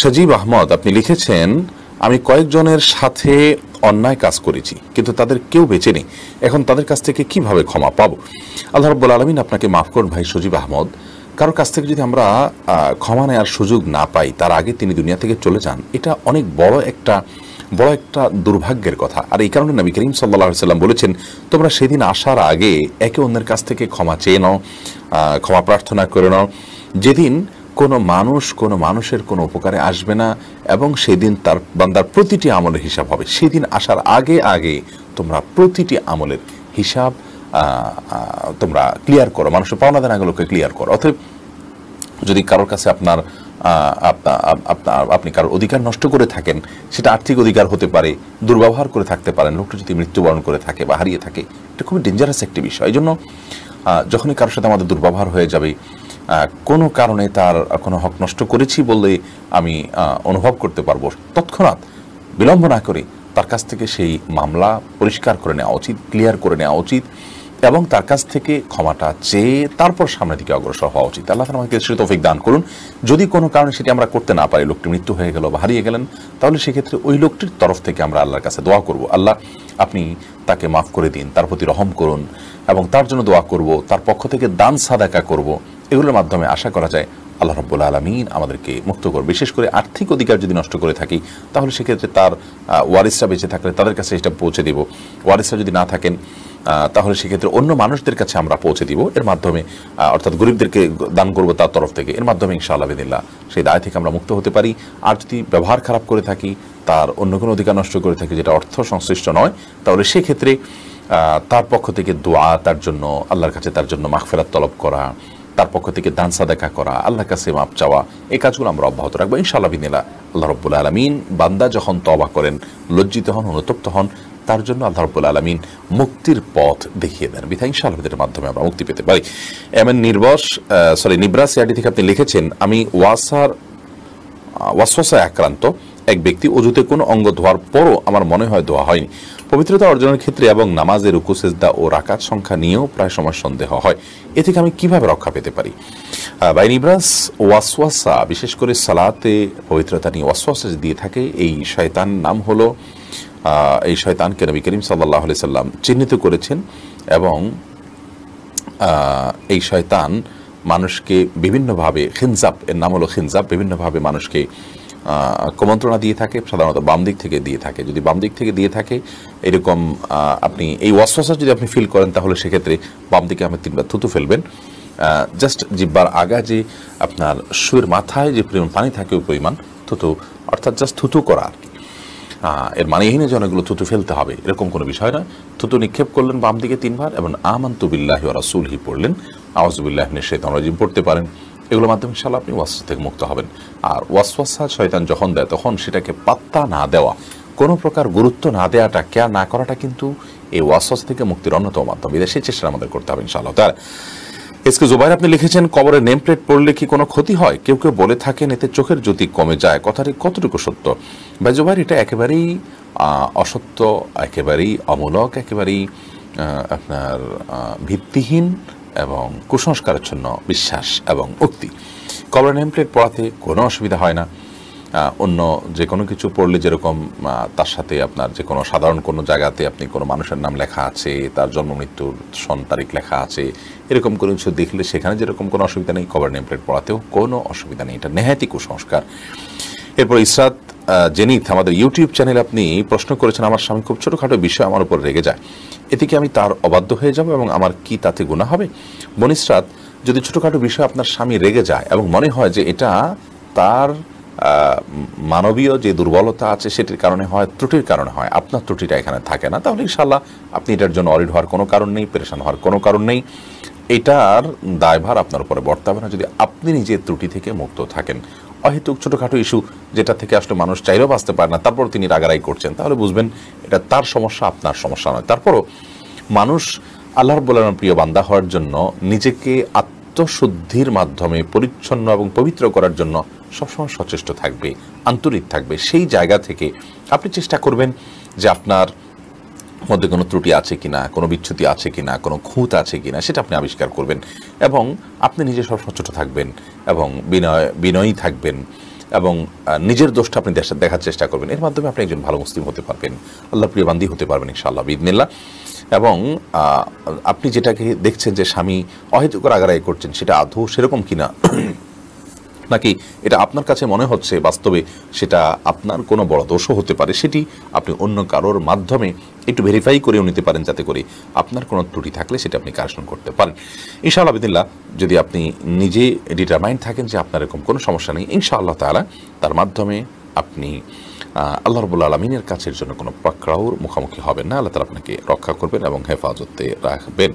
সজীব আহমদ আপনি লিখেছেন আমি কয়েকজনের সাথে অন্যায় কাজ করেছি কিন্তু তাদের কেউ বেঁচে নেই এখন তাদের কাছ থেকে কিভাবে ক্ষমা পাব আল্লাহ রব্বুল আলমিন আপনাকে মাফ করুন ভাই সজীব আহমদ কারোর কাছ থেকে যদি আমরা ক্ষমা নেওয়ার সুযোগ না পাই তার আগে তিনি দুনিয়া থেকে চলে যান এটা অনেক বড় একটা বড় একটা দুর্ভাগ্যের কথা আর এই কারণে নবী করিম সাল্লা সাল্লাম বলেছেন তোমরা সেদিন আসার আগে একে অন্যের কাছ থেকে ক্ষমা চেয়ে নাও ক্ষমা প্রার্থনা করে নাও যেদিন কোনো মানুষ কোনো মানুষের কোনো উপকারে আসবে না এবং সেদিন তার বান্দার প্রতিটি আমলের হিসাব হবে সেদিন আসার আগে আগে তোমরা প্রতিটি আমলের হিসাব তোমরা ক্লিয়ার করো মানুষের পাওনা দেনাগুলোকে ক্লিয়ার করো অথব যদি কারোর কাছে আপনার আপনার আপনি কারোর অধিকার নষ্ট করে থাকেন সেটা আর্থিক অধিকার হতে পারে দুর্ব্যবহার করে থাকতে পারেন লোকটা যদি মৃত্যুবরণ করে থাকে বা হারিয়ে থাকে এটা খুবই ডেঞ্জারাস একটি বিষয় এই জন্য যখনই কারোর সাথে আমাদের দুর্ব্যবহার হয়ে যাবে কোনো কারণে তার কোনো হক নষ্ট করেছি বললে আমি অনুভব করতে পারবো তৎক্ষণাৎ বিলম্ব না করে তার কাছ থেকে সেই মামলা পরিষ্কার করে নেওয়া উচিত ক্লিয়ার করে নেওয়া উচিত এবং তার কাছ থেকে ক্ষমাটা চেয়ে তারপর সামনের দিকে অগ্রসর হওয়া উচিত আল্লাহ আমাকে সে তৌফিক দান করুন যদি কোনো কারণে সেটি আমরা করতে না পারি লোকটি মৃত্যু হয়ে গেল বা হারিয়ে গেলেন তাহলে সেক্ষেত্রে ওই লোকটির তরফ থেকে আমরা আল্লাহর কাছে দোয়া করব আল্লাহ আপনি তাকে মাফ করে দিন তার প্রতি রহম করুন এবং তার জন্য দোয়া করব তার পক্ষ থেকে দান সাদাকা করব এগুলোর মাধ্যমে আশা করা যায় আল্লাহ রব্বুল আলমিন আমাদেরকে মুক্ত করবে বিশেষ করে আর্থিক অধিকার যদি নষ্ট করে থাকি তাহলে সেক্ষেত্রে তার ওয়ারিসরা বেঁচে থাকলে তাদের কাছে এটা পৌঁছে দেব ওয়ারিসরা যদি না থাকেন তাহলে সেক্ষেত্রে অন্য মানুষদের কাছে আমরা পৌঁছে দিব এর মাধ্যমে অর্থাৎ গরিবদেরকে দান করব তার তরফ থেকে এর মাধ্যমে ইনশাআল্লাহ বেদিল্লা সেই দায় থেকে আমরা মুক্ত হতে পারি আর যদি ব্যবহার খারাপ করে থাকি তার অন্য কোনো অধিকার নষ্ট করে থাকি যেটা অর্থ সংশ্লিষ্ট নয় তাহলে সেক্ষেত্রে তার পক্ষ থেকে দোয়া তার জন্য আল্লাহর কাছে তার জন্য মাখফেরাত তলব করা তার পক্ষ থেকে দান দেখা করা আল্লাহর কাছে মাপ চাওয়া এই কাজগুলো আমরা অব্যাহত রাখবো ইনশাআল্লাহ বিনিলা আল্লাহ রব্বুল আলমিন বান্দা যখন তবা করেন লজ্জিত হন অনুতপ্ত হন তার জন্য আল্লাহ রব্বুল আলমিন মুক্তির পথ দেখিয়ে দেন বিধা ইনশাআল্লাহদের মাধ্যমে আমরা মুক্তি পেতে পারি এম এন সরি নিব্রাস ইয়ারটি থেকে আপনি লিখেছেন আমি ওয়াসার ওয়াসওয়াসায় আক্রান্ত এক ব্যক্তি অজুতে কোনো অঙ্গ ধোয়ার পরও আমার মনে হয় ধোয়া হয়নি পবিত্রতা অর্জনের ক্ষেত্রে এবং নামাজের রুকুসেজদা ও রাকাত সংখ্যা নিয়েও প্রায় সময় সন্দেহ হয় এ থেকে আমি কিভাবে রক্ষা পেতে পারি বাইন ইব্রাস ওয়াসওয়াসা বিশেষ করে সালাতে পবিত্রতা নিয়ে ওয়াসওয়াসা দিয়ে থাকে এই শয়তান নাম হলো এই শয়তানকে নবী করিম সাল্লাহ সাল্লাম চিহ্নিত করেছেন এবং এই শয়তান মানুষকে বিভিন্নভাবে খিনজাপ এর নাম হলো খিনজাপ বিভিন্নভাবে মানুষকে কুমন্ত্রণা দিয়ে থাকে সাধারণত বাম দিক থেকে দিয়ে থাকে যদি বাম দিক থেকে দিয়ে থাকে এরকম আপনি এই ওয়াসওয়াসা যদি আপনি ফিল করেন তাহলে সেক্ষেত্রে বাম দিকে আপনি তিনবার থুতু ফেলবেন জাস্ট জিব্বার আগা যে আপনার শুয়ের মাথায় যে পরিমাণ পানি থাকে ওই পরিমাণ থুতু অর্থাৎ জাস্ট থুতু করা আর কি এর যে অনেকগুলো থুতু ফেলতে হবে এরকম কোনো বিষয় নয় থুতু নিক্ষেপ করলেন বাম দিকে তিনবার এবং ওরা সুলহি পড়লেন আওয়াজবুল্লাহ শেতন জিম পড়তে পারেন এগুলোর মাধ্যমে ইনশাল্লাহ আপনি ওয়াস থেকে মুক্ত হবেন আর ওয়াসওয়াসা শয়তান যখন দেয় তখন সেটাকে পাত্তা না দেওয়া কোনো প্রকার গুরুত্ব না দেওয়াটা কেয়ার না করাটা কিন্তু এই ওয়াসওয়াস থেকে মুক্তির অন্যতম মাধ্যম এদের সেই চেষ্টা আমাদের করতে হবে ইনশাআল্লাহ তার কে জুবাইর আপনি লিখেছেন কবরের নেম প্লেট পড়লে কি কোনো ক্ষতি হয় কেউ কেউ বলে থাকেন এতে চোখের জ্যোতি কমে যায় কথাটি কতটুকু সত্য ভাই জুবাইর এটা একেবারেই অসত্য একেবারেই অমূলক একেবারেই আপনার ভিত্তিহীন এবং জন্য বিশ্বাস এবং উক্তি কবর নেমপ্লেট পড়াতে কোনো অসুবিধা হয় না অন্য যে কোনো কিছু পড়লে যেরকম তার সাথে আপনার যে কোনো সাধারণ কোনো জায়গাতে আপনি কোনো মানুষের নাম লেখা আছে তার জন্ম মৃত্যুর সন তারিখ লেখা আছে এরকম কোনো কিছু দেখলে সেখানে যেরকম কোনো অসুবিধা নেই কভার নেমপ্লেট পড়াতেও কোনো অসুবিধা নেই এটা নেহাতি কুসংস্কার এরপর ইসরাত জেনিথ আমাদের ইউটিউব চ্যানেলে আপনি প্রশ্ন করেছেন আমার স্বামী খুব ছোটোখাটো বিষয় আমার উপর রেগে যায় এতে আমি তার অবাধ্য হয়ে যাব এবং আমার কি তাতে গুণা হবে বনিসরাত যদি ছোটোখাটো বিষয় আপনার স্বামী রেগে যায় এবং মনে হয় যে এটা তার মানবীয় যে দুর্বলতা আছে সেটির কারণে হয় ত্রুটির কারণে হয় আপনার ত্রুটিটা এখানে থাকে না তাহলে ইনশাল্লাহ আপনি এটার জন্য অরিড হওয়ার কোনো কারণ নেই পেরেশান হওয়ার কোনো কারণ নেই এটার দায়ভার আপনার উপরে বর্তাবে না যদি আপনি নিজের ত্রুটি থেকে মুক্ত থাকেন অহেতুক ছোটোখাটো ইস্যু যেটা থেকে আসলে মানুষ চাইলেও বাঁচতে পারে না তারপর তিনি রাগারাই করছেন তাহলে বুঝবেন এটা তার সমস্যা আপনার সমস্যা নয় তারপরও মানুষ আল্লাহর বোলার প্রিয় বান্দা হওয়ার জন্য নিজেকে আত্মশুদ্ধির মাধ্যমে পরিচ্ছন্ন এবং পবিত্র করার জন্য সবসময় সচেষ্ট থাকবে আন্তরিক থাকবে সেই জায়গা থেকে আপনি চেষ্টা করবেন যে আপনার মধ্যে কোনো ত্রুটি আছে কি না কোনো বিচ্ছুতি আছে কি না কোনো খুঁত আছে কি না সেটা আপনি আবিষ্কার করবেন এবং আপনি নিজে সব ছোটো থাকবেন এবং বিনয় বিনয়ী থাকবেন এবং নিজের দোষটা আপনি দেখার চেষ্টা করবেন এর মাধ্যমে আপনি একজন ভালো মুসলিম হতে পারবেন আল্লাহ প্রিয় বান্দি হতে পারবেন ইনশাআল্লাহ বিদমিল্লা এবং আপনি যেটাকে দেখছেন যে স্বামী অহেতুকর আগারাই করছেন সেটা আদৌ সেরকম কিনা নাকি এটা আপনার কাছে মনে হচ্ছে বাস্তবে সেটা আপনার কোনো বড় দোষও হতে পারে সেটি আপনি অন্য কারোর মাধ্যমে একটু ভেরিফাই করেও নিতে পারেন যাতে করে আপনার কোনো ত্রুটি থাকলে সেটা আপনি কারেকশন করতে পারেন ইনশাআল্লাহ আবিদুল্লাহ যদি আপনি নিজে ডিটারমাইন্ড থাকেন যে আপনার এরকম কোনো সমস্যা নেই ইনশাআল্লাহ তালা তার মাধ্যমে আপনি আল্লাহ রবুল্লা আলমিনের কাছের জন্য কোনো পাকড়াওর মুখোমুখি হবেন না আল্লাহ তারা আপনাকে রক্ষা করবেন এবং হেফাজতে রাখবেন